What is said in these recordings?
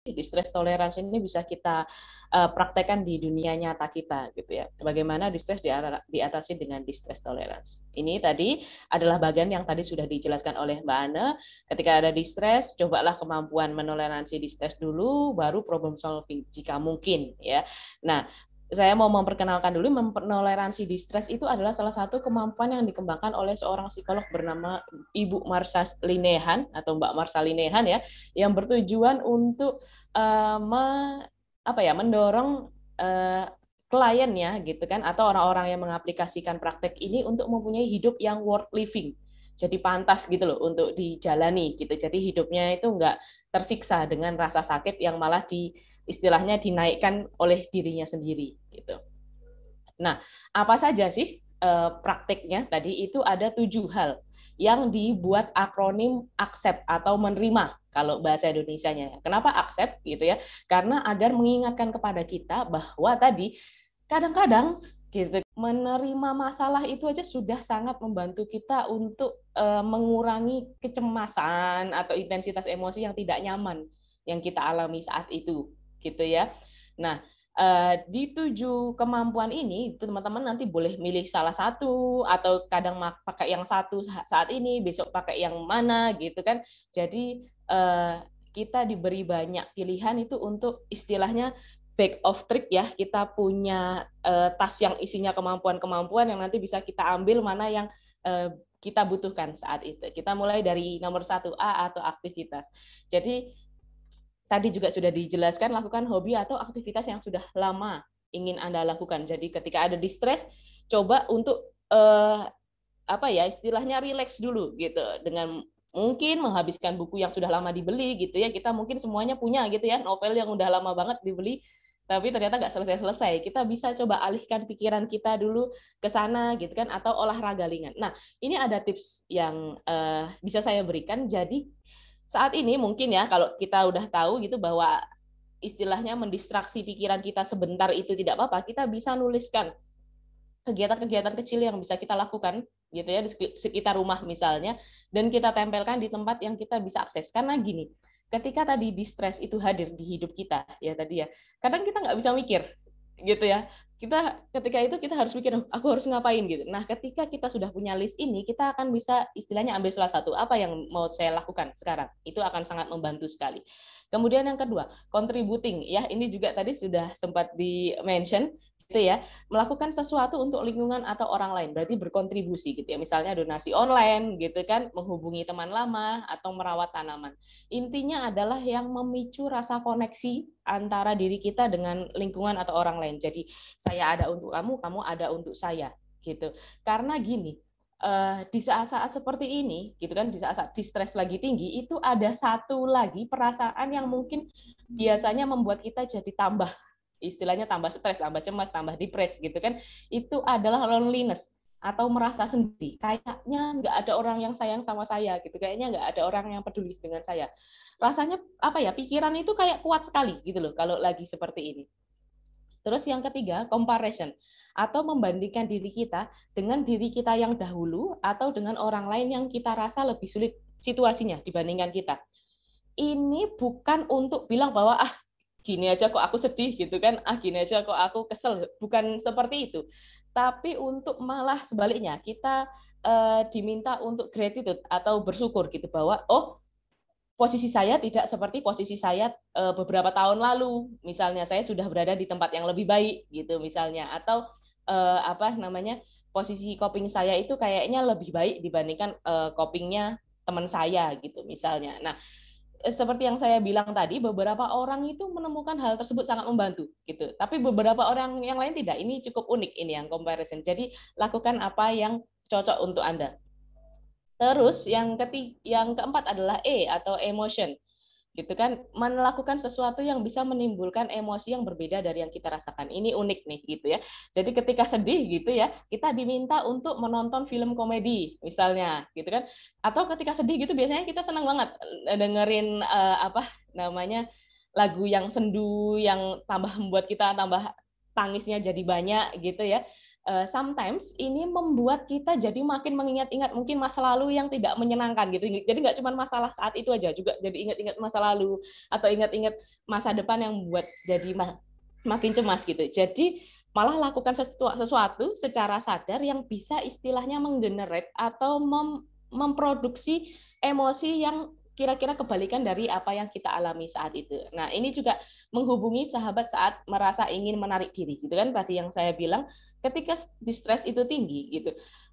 di distress tolerance ini bisa kita uh, praktekkan di dunia nyata kita gitu ya. Bagaimana distress diatasi dengan distress tolerance. Ini tadi adalah bagian yang tadi sudah dijelaskan oleh Mbak Ana. Ketika ada distress, cobalah kemampuan menoleransi distress dulu baru problem solving jika mungkin ya. Nah, saya mau memperkenalkan dulu menoleransi distress itu adalah salah satu kemampuan yang dikembangkan oleh seorang psikolog bernama Ibu Marsha Linehan atau Mbak Marsha Linehan ya yang bertujuan untuk uh, me, apa ya mendorong uh, eh, kliennya gitu kan atau orang-orang yang mengaplikasikan praktek ini untuk mempunyai hidup yang worth living jadi pantas gitu loh untuk dijalani gitu. Jadi hidupnya itu enggak tersiksa dengan rasa sakit yang malah di istilahnya dinaikkan oleh dirinya sendiri gitu. Nah, apa saja sih uh, eh, prakteknya? Tadi itu ada tujuh hal yang dibuat akronim accept atau menerima kalau bahasa Indonesia-nya. Kenapa accept gitu ya? Karena agar mengingatkan kepada kita bahwa tadi kadang-kadang gitu menerima masalah itu aja sudah sangat membantu kita untuk uh, mengurangi kecemasan atau intensitas emosi yang tidak nyaman yang kita alami saat itu gitu ya. Nah, eh, di tujuh kemampuan ini teman-teman nanti boleh milih salah satu atau kadang pakai yang satu saat ini besok pakai yang mana gitu kan jadi eh, kita diberi banyak pilihan itu untuk istilahnya back of trick ya kita punya eh, tas yang isinya kemampuan-kemampuan yang nanti bisa kita ambil mana yang kita butuhkan saat itu kita mulai dari nomor satu A atau aktivitas jadi tadi juga sudah dijelaskan, lakukan hobi atau aktivitas yang sudah lama ingin Anda lakukan. Jadi ketika ada stres, coba untuk eh, apa ya istilahnya rileks dulu gitu dengan mungkin menghabiskan buku yang sudah lama dibeli gitu ya kita mungkin semuanya punya gitu ya novel yang udah lama banget dibeli tapi ternyata nggak selesai-selesai. Kita bisa coba alihkan pikiran kita dulu ke sana gitu kan atau olahraga ringan. Nah, ini ada tips yang uh, bisa saya berikan. Jadi saat ini mungkin ya kalau kita udah tahu gitu bahwa istilahnya mendistraksi pikiran kita sebentar itu tidak apa-apa, kita bisa nuliskan kegiatan-kegiatan kecil yang bisa kita lakukan gitu ya di sekitar rumah misalnya dan kita tempelkan di tempat yang kita bisa akses karena gini ketika tadi distress itu hadir di hidup kita ya tadi ya kadang kita nggak bisa mikir gitu ya kita ketika itu kita harus mikir, oh, aku harus ngapain gitu. Nah, ketika kita sudah punya list ini, kita akan bisa istilahnya ambil salah satu apa yang mau saya lakukan sekarang. Itu akan sangat membantu sekali. Kemudian yang kedua, contributing ya. Ini juga tadi sudah sempat di mention gitu ya melakukan sesuatu untuk lingkungan atau orang lain berarti berkontribusi gitu ya misalnya donasi online gitu kan menghubungi teman lama atau merawat tanaman intinya adalah yang memicu rasa koneksi antara diri kita dengan lingkungan atau orang lain jadi saya ada untuk kamu kamu ada untuk saya gitu karena gini uh, di saat-saat seperti ini, gitu kan, di saat-saat stres lagi tinggi, itu ada satu lagi perasaan yang mungkin biasanya membuat kita jadi tambah istilahnya tambah stres, tambah cemas, tambah depres gitu kan, itu adalah loneliness atau merasa sendiri. Kayaknya nggak ada orang yang sayang sama saya gitu, kayaknya nggak ada orang yang peduli dengan saya. Rasanya apa ya, pikiran itu kayak kuat sekali gitu loh kalau lagi seperti ini. Terus yang ketiga, comparison atau membandingkan diri kita dengan diri kita yang dahulu atau dengan orang lain yang kita rasa lebih sulit situasinya dibandingkan kita. Ini bukan untuk bilang bahwa ah gini aja kok aku sedih gitu kan, ah gini aja kok aku kesel, bukan seperti itu. Tapi untuk malah sebaliknya, kita uh, diminta untuk gratitude atau bersyukur gitu bahwa oh posisi saya tidak seperti posisi saya uh, beberapa tahun lalu, misalnya saya sudah berada di tempat yang lebih baik gitu misalnya atau uh, apa namanya posisi coping saya itu kayaknya lebih baik dibandingkan uh, copingnya teman saya gitu misalnya. Nah, Eh, seperti yang saya bilang tadi, beberapa orang itu menemukan hal tersebut sangat membantu, gitu. Tapi beberapa orang yang lain tidak. Ini cukup unik ini yang comparison. Jadi lakukan apa yang cocok untuk anda. Terus yang ketiga, yang keempat adalah E atau emotion gitu kan melakukan sesuatu yang bisa menimbulkan emosi yang berbeda dari yang kita rasakan ini unik nih gitu ya jadi ketika sedih gitu ya kita diminta untuk menonton film komedi misalnya gitu kan atau ketika sedih gitu biasanya kita senang banget eh, dengerin uh, apa namanya lagu yang sendu yang tambah membuat kita tambah tangisnya jadi banyak gitu ya Eh, sometimes ini membuat kita jadi makin mengingat-ingat mungkin masa lalu yang tidak menyenangkan gitu. Jadi nggak cuma masalah saat itu aja juga jadi ingat-ingat masa lalu atau ingat-ingat masa depan yang membuat jadi makin cemas gitu. Jadi malah lakukan sesuatu, secara sadar yang bisa istilahnya menggenerate atau mem memproduksi emosi yang kira-kira kebalikan dari apa yang kita alami saat itu. Nah, ini juga menghubungi sahabat saat merasa ingin menarik diri, gitu kan? Tadi yang saya bilang, ketika distress itu tinggi, gitu.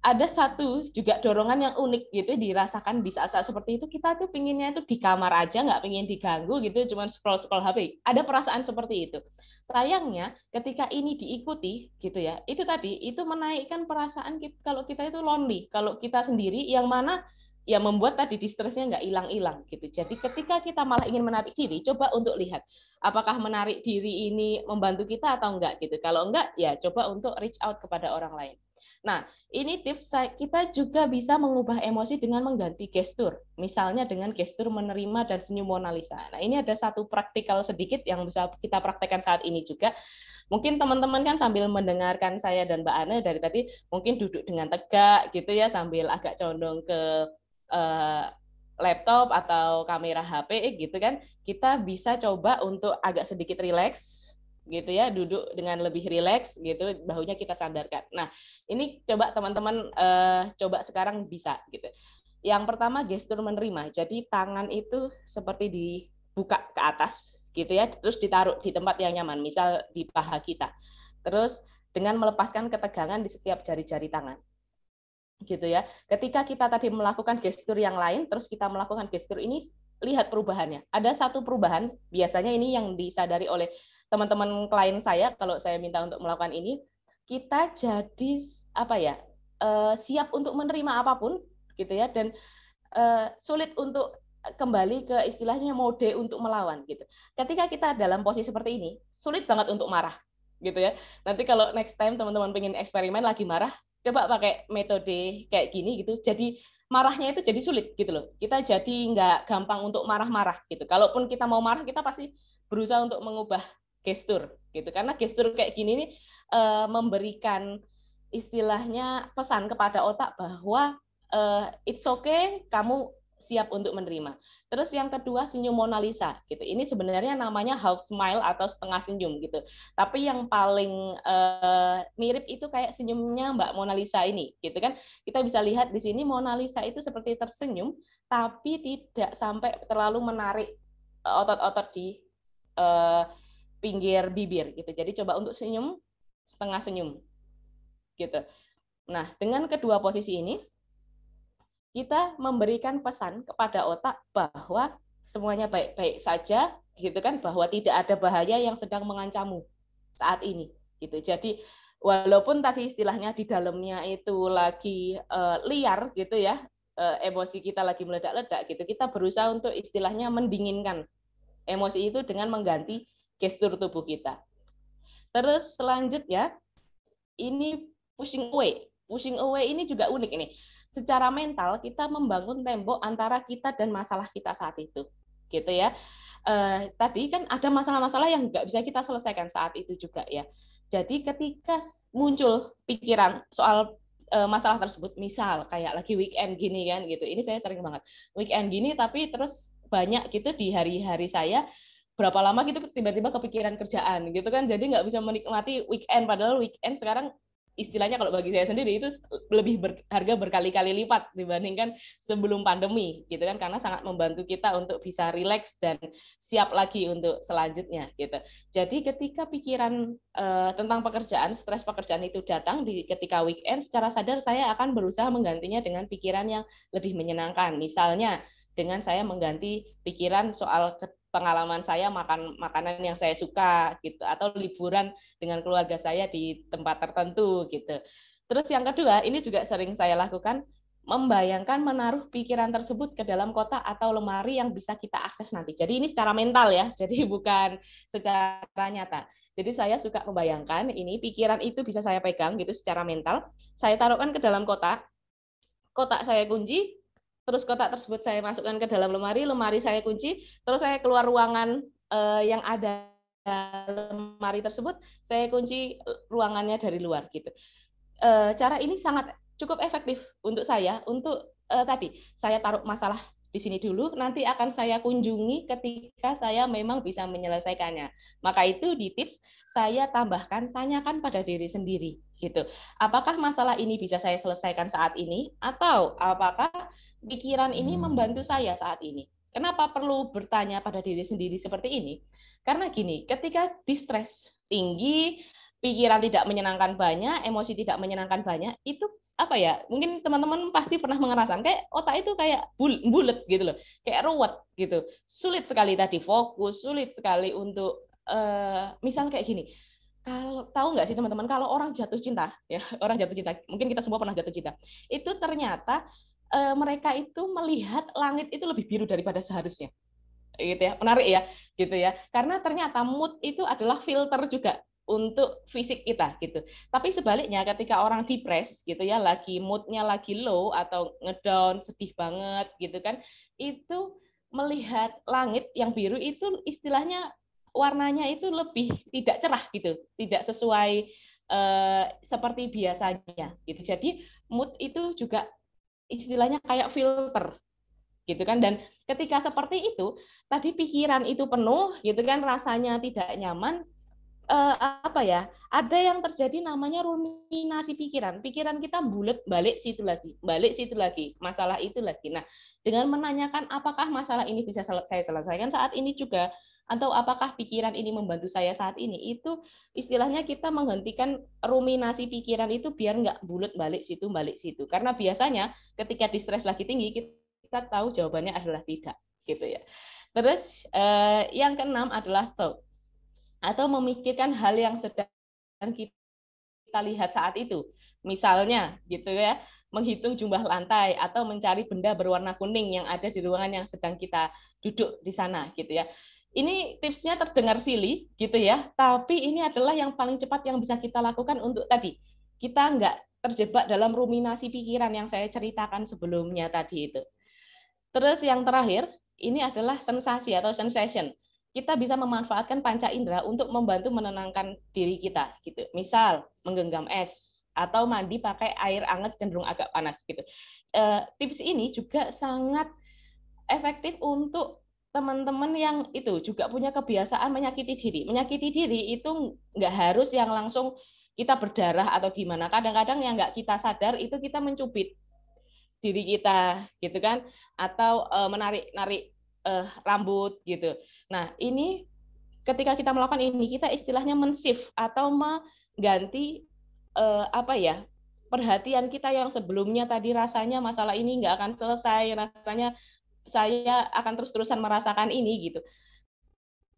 Ada satu juga dorongan yang unik gitu dirasakan di saat-saat seperti itu kita tuh pinginnya itu di kamar aja nggak pingin diganggu gitu cuman scroll scroll HP ada perasaan seperti itu sayangnya ketika ini diikuti gitu ya itu tadi itu menaikkan perasaan kita, kalau kita itu lonely kalau kita sendiri yang mana ya membuat tadi distresnya nggak hilang-hilang gitu. Jadi ketika kita malah ingin menarik diri, coba untuk lihat apakah menarik diri ini membantu kita atau enggak gitu. Kalau enggak, ya coba untuk reach out kepada orang lain. Nah, ini tips kita juga bisa mengubah emosi dengan mengganti gestur. Misalnya dengan gestur menerima dan senyum Mona Lisa. Nah, ini ada satu praktikal sedikit yang bisa kita praktekkan saat ini juga. Mungkin teman-teman kan sambil mendengarkan saya dan Mbak Ana dari tadi, mungkin duduk dengan tegak gitu ya, sambil agak condong ke uh, laptop atau kamera HP gitu kan, kita bisa coba untuk agak sedikit rileks gitu ya, duduk dengan lebih rileks gitu, bahunya kita sandarkan. Nah, ini coba teman-teman uh, coba sekarang bisa gitu. Yang pertama gestur menerima. Jadi tangan itu seperti dibuka ke atas gitu ya, terus ditaruh di tempat yang nyaman, misal di paha kita. Terus dengan melepaskan ketegangan di setiap jari-jari tangan gitu ya. Ketika kita tadi melakukan gestur yang lain, terus kita melakukan gestur ini, lihat perubahannya. Ada satu perubahan, biasanya ini yang disadari oleh teman-teman klien saya kalau saya minta untuk melakukan ini, kita jadi apa ya eh, siap untuk menerima apapun, gitu ya, dan eh, sulit untuk kembali ke istilahnya mode untuk melawan gitu. Ketika kita dalam posisi seperti ini, sulit banget untuk marah gitu ya. Nanti kalau next time teman-teman pengen eksperimen lagi marah, coba pakai metode kayak gini gitu jadi marahnya itu jadi sulit gitu loh kita jadi nggak gampang untuk marah-marah gitu kalaupun kita mau marah kita pasti berusaha untuk mengubah gestur gitu karena gestur kayak gini ini e, eh, memberikan istilahnya pesan kepada otak bahwa e, it's okay kamu siap untuk menerima. Terus yang kedua senyum Mona Lisa gitu. Ini sebenarnya namanya half smile atau setengah senyum gitu. Tapi yang paling uh, mirip itu kayak senyumnya Mbak Mona Lisa ini gitu kan. Kita bisa lihat di sini Mona Lisa itu seperti tersenyum tapi tidak sampai terlalu menarik eh, otot-otot di uh, pinggir bibir gitu. Jadi coba untuk senyum setengah senyum gitu. Nah, dengan kedua posisi ini kita memberikan pesan kepada otak bahwa semuanya baik-baik saja gitu kan bahwa tidak ada bahaya yang sedang mengancammu saat ini gitu. Jadi walaupun tadi istilahnya di dalamnya itu lagi uh, liar gitu ya, uh, emosi kita lagi meledak-ledak gitu. Kita berusaha untuk istilahnya mendinginkan emosi itu dengan mengganti gestur tubuh kita. Terus selanjutnya ini pushing away. Pushing away ini juga unik ini secara mental kita membangun tembok antara kita dan masalah kita saat itu gitu ya eh, tadi kan ada masalah-masalah yang nggak bisa kita selesaikan saat itu juga ya jadi ketika muncul pikiran soal eh, masalah tersebut misal kayak lagi weekend gini kan gitu ini saya sering banget weekend gini tapi terus banyak gitu di hari-hari saya berapa lama gitu tiba-tiba kepikiran kerjaan gitu kan jadi nggak bisa menikmati weekend padahal weekend sekarang istilahnya kalau bagi saya sendiri itu lebih ber, harga berkali-kali lipat dibandingkan sebelum pandemi gitu kan karena sangat membantu kita untuk bisa rileks dan siap lagi untuk selanjutnya gitu. Jadi ketika pikiran uh, tentang pekerjaan, stres pekerjaan itu datang di ketika weekend secara sadar saya akan berusaha menggantinya dengan pikiran yang lebih menyenangkan. Misalnya dengan saya mengganti pikiran soal pengalaman saya makan makanan yang saya suka gitu atau liburan dengan keluarga saya di tempat tertentu gitu. Terus yang kedua, ini juga sering saya lakukan membayangkan menaruh pikiran tersebut ke dalam kota atau lemari yang bisa kita akses nanti. Jadi ini secara mental ya, jadi bukan secara nyata. Jadi saya suka membayangkan ini pikiran itu bisa saya pegang gitu secara mental. Saya taruhkan ke dalam kotak. Kotak saya kunci, terus kotak tersebut saya masukkan ke dalam lemari, lemari saya kunci, terus saya keluar ruangan uh, yang ada lemari tersebut, saya kunci eh, ruangannya dari luar gitu. Uh, cara ini sangat cukup efektif untuk saya untuk uh, tadi saya taruh masalah di sini dulu, nanti akan saya kunjungi ketika saya memang bisa menyelesaikannya. Maka itu di tips saya tambahkan tanyakan pada diri sendiri gitu. Apakah masalah ini bisa saya selesaikan saat ini atau apakah pikiran ini hmm. membantu saya saat ini. Kenapa perlu bertanya pada diri sendiri seperti ini? Karena gini, ketika di stres tinggi, pikiran tidak menyenangkan banyak, emosi tidak menyenangkan banyak, itu apa ya? Mungkin teman-teman pasti pernah mengerasakan kayak otak itu kayak bulat gitu loh, kayak ruwet gitu. Sulit sekali tadi fokus, sulit sekali untuk uh, misal kayak gini. Kalau tahu nggak sih teman-teman, kalau orang jatuh cinta, ya orang jatuh cinta, mungkin kita semua pernah jatuh cinta. Itu ternyata uh, mereka itu melihat langit itu lebih biru daripada seharusnya gitu ya menarik ya gitu ya karena ternyata mood itu adalah filter juga untuk fisik kita gitu tapi sebaliknya ketika orang depres gitu ya lagi moodnya lagi low atau ngedown sedih banget gitu kan itu melihat langit yang biru itu istilahnya warnanya itu lebih tidak cerah gitu tidak sesuai uh, seperti biasanya gitu jadi mood itu juga istilahnya kayak filter gitu kan dan ketika seperti itu tadi pikiran itu penuh gitu kan rasanya tidak nyaman uh, apa ya? Ada yang terjadi namanya ruminasi pikiran. Pikiran kita bulat balik situ lagi, balik situ lagi, masalah itu lagi. Nah, dengan menanyakan apakah masalah ini bisa saya selesaikan saat ini juga atau apakah pikiran ini membantu saya saat ini itu istilahnya kita menghentikan ruminasi pikiran itu biar nggak bulat balik situ balik situ karena biasanya ketika stres lagi tinggi kita tahu jawabannya adalah tidak gitu ya terus eh, yang keenam adalah thought atau memikirkan hal yang sedang kita lihat saat itu. Misalnya gitu ya, menghitung jumlah lantai atau mencari benda berwarna kuning yang ada di ruangan yang sedang kita duduk di sana gitu ya. Ini tipsnya terdengar silly gitu ya, tapi ini adalah yang paling cepat yang bisa kita lakukan untuk tadi. Kita nggak terjebak dalam ruminasi pikiran yang saya ceritakan sebelumnya tadi itu. Terus yang terakhir, ini adalah sensasi atau sensation kita bisa memanfaatkan panca indera untuk membantu menenangkan diri kita gitu. Misal menggenggam es atau mandi pakai air anget cenderung agak panas gitu. E, tips ini juga sangat efektif untuk teman-teman yang itu juga punya kebiasaan menyakiti diri. Menyakiti diri itu nggak harus yang langsung kita berdarah atau gimana. Kadang-kadang yang nggak kita sadar itu kita mencubit diri kita gitu kan atau e, menarik-narik e, rambut gitu Nah, ini ketika kita melakukan ini kita istilahnya men-shift atau mengganti eh, apa ya? perhatian kita yang sebelumnya tadi rasanya masalah ini nggak akan selesai, rasanya saya akan terus-terusan merasakan ini gitu.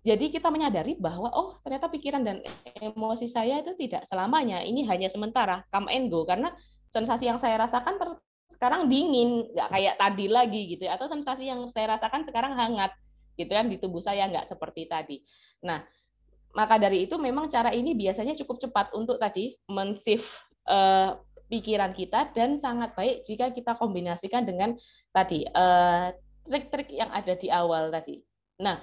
Jadi kita menyadari bahwa oh ternyata pikiran dan emosi saya itu tidak selamanya, ini hanya sementara, come and go karena sensasi yang saya rasakan sekarang dingin, nggak kayak tadi lagi gitu, ya. atau sensasi yang saya rasakan sekarang hangat gitu kan di tubuh saya nggak seperti tadi. Nah, maka dari itu memang cara ini biasanya cukup cepat untuk tadi mensif uh, eh, pikiran kita dan sangat baik jika kita kombinasikan dengan tadi trik eh, trik-trik yang ada di awal tadi. Nah,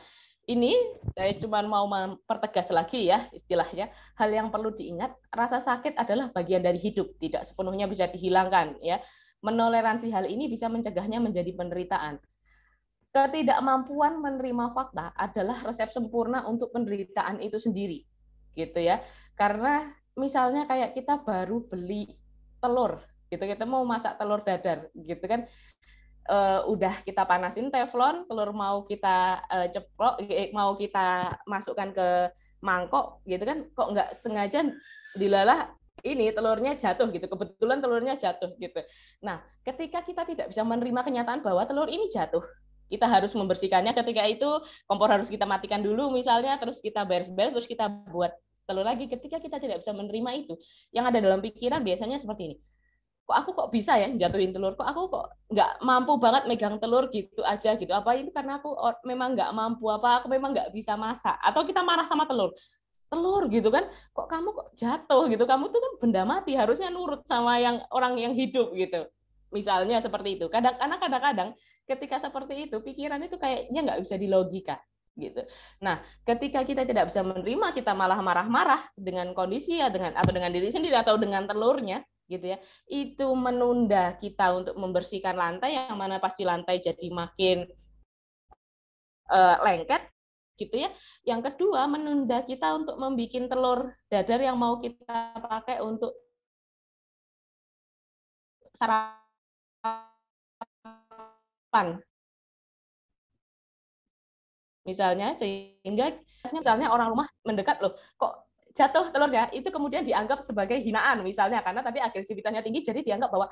ini saya cuma mau mempertegas lagi ya istilahnya. Hal yang perlu diingat, rasa sakit adalah bagian dari hidup, tidak sepenuhnya bisa dihilangkan ya. Menoleransi hal ini bisa mencegahnya menjadi penderitaan ketidakmampuan menerima fakta adalah resep sempurna untuk penderitaan itu sendiri gitu ya karena misalnya kayak kita baru beli telur gitu kita mau masak telur dadar gitu kan e, udah kita panasin teflon telur mau kita e, ceplok eh, mau kita masukkan ke mangkok gitu kan kok nggak sengaja dilalah ini telurnya jatuh gitu kebetulan telurnya jatuh gitu nah ketika kita tidak bisa menerima kenyataan bahwa telur ini jatuh kita harus membersihkannya ketika itu kompor harus kita matikan dulu misalnya terus kita beres-beres terus kita buat telur lagi ketika kita tidak bisa menerima itu yang ada dalam pikiran biasanya seperti ini kok aku kok bisa ya jatuhin telur kok aku kok nggak mampu banget megang telur gitu aja gitu apa ini karena aku memang nggak mampu apa aku memang nggak bisa masak atau kita marah sama telur telur gitu kan kok kamu kok jatuh gitu kamu tuh kan benda mati harusnya nurut sama yang orang yang hidup gitu Misalnya seperti itu. Kadang karena kadang-kadang ketika seperti itu pikiran itu kayaknya nggak bisa dilogika gitu. Nah, ketika kita tidak bisa menerima, kita malah marah-marah dengan kondisi ya dengan atau dengan diri sendiri atau dengan telurnya gitu ya. Itu menunda kita untuk membersihkan lantai yang mana pasti lantai jadi makin uh, lengket gitu ya. Yang kedua, menunda kita untuk membuat telur dadar yang mau kita pakai untuk sarapan kapan. Misalnya, sehingga misalnya orang rumah mendekat loh, kok jatuh telurnya, itu kemudian dianggap sebagai hinaan misalnya, karena tadi agresivitasnya tinggi, jadi dianggap bahwa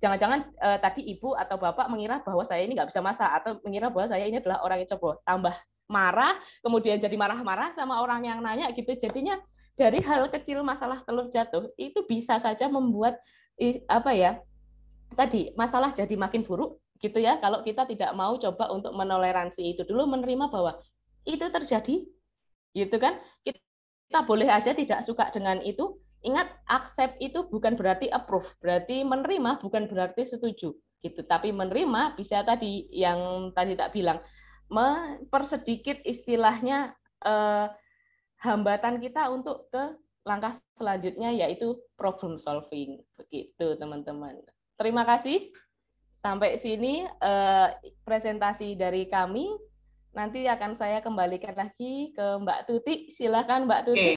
jangan-jangan e, tadi ibu atau bapak mengira bahwa saya ini nggak bisa masak, atau mengira bahwa saya ini adalah orang yang cebol, tambah marah, kemudian jadi marah-marah sama orang yang nanya gitu, jadinya dari hal kecil masalah telur jatuh itu bisa saja membuat apa ya tadi masalah jadi makin buruk gitu ya kalau kita tidak mau coba untuk menoleransi itu dulu menerima bahwa itu terjadi gitu kan kita boleh aja tidak suka dengan itu ingat accept itu bukan berarti approve berarti menerima bukan berarti setuju gitu tapi menerima bisa tadi yang tadi tak bilang mempersedikit istilahnya eh, hambatan kita untuk ke langkah selanjutnya yaitu problem solving begitu teman-teman Terima kasih. Sampai sini eh, presentasi dari kami. Nanti akan saya kembalikan lagi ke Mbak Tuti. Silakan Mbak Tuti. Okay.